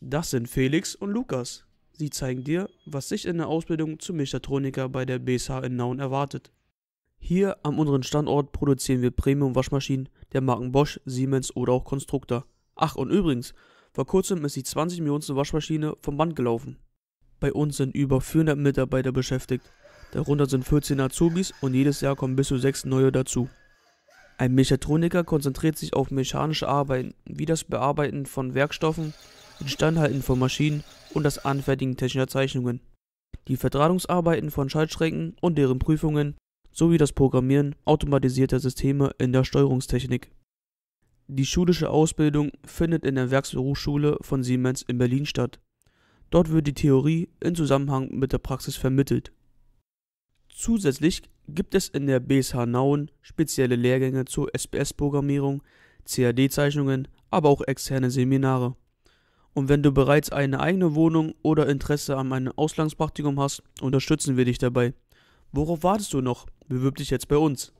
Das sind Felix und Lukas. Sie zeigen dir, was sich in der Ausbildung zum Mechatroniker bei der BSH in Nauen erwartet. Hier am unseren Standort produzieren wir Premium-Waschmaschinen der Marken Bosch, Siemens oder auch Constructa. Ach und übrigens, vor kurzem ist die 20 Millionen Waschmaschine vom Band gelaufen. Bei uns sind über 400 Mitarbeiter beschäftigt. Darunter sind 14 Azubis und jedes Jahr kommen bis zu 6 neue dazu. Ein Mechatroniker konzentriert sich auf mechanische Arbeiten, wie das Bearbeiten von Werkstoffen, Instandhalten von Maschinen und das Anfertigen technischer Zeichnungen, die Verdrahtungsarbeiten von Schaltschränken und deren Prüfungen sowie das Programmieren automatisierter Systeme in der Steuerungstechnik. Die schulische Ausbildung findet in der Werksberufsschule von Siemens in Berlin statt. Dort wird die Theorie in Zusammenhang mit der Praxis vermittelt. Zusätzlich gibt es in der BSH Nauen spezielle Lehrgänge zur SPS-Programmierung, CAD-Zeichnungen, aber auch externe Seminare. Und wenn du bereits eine eigene Wohnung oder Interesse an einem Auslandspraktikum hast, unterstützen wir dich dabei. Worauf wartest du noch? Bewirb dich jetzt bei uns.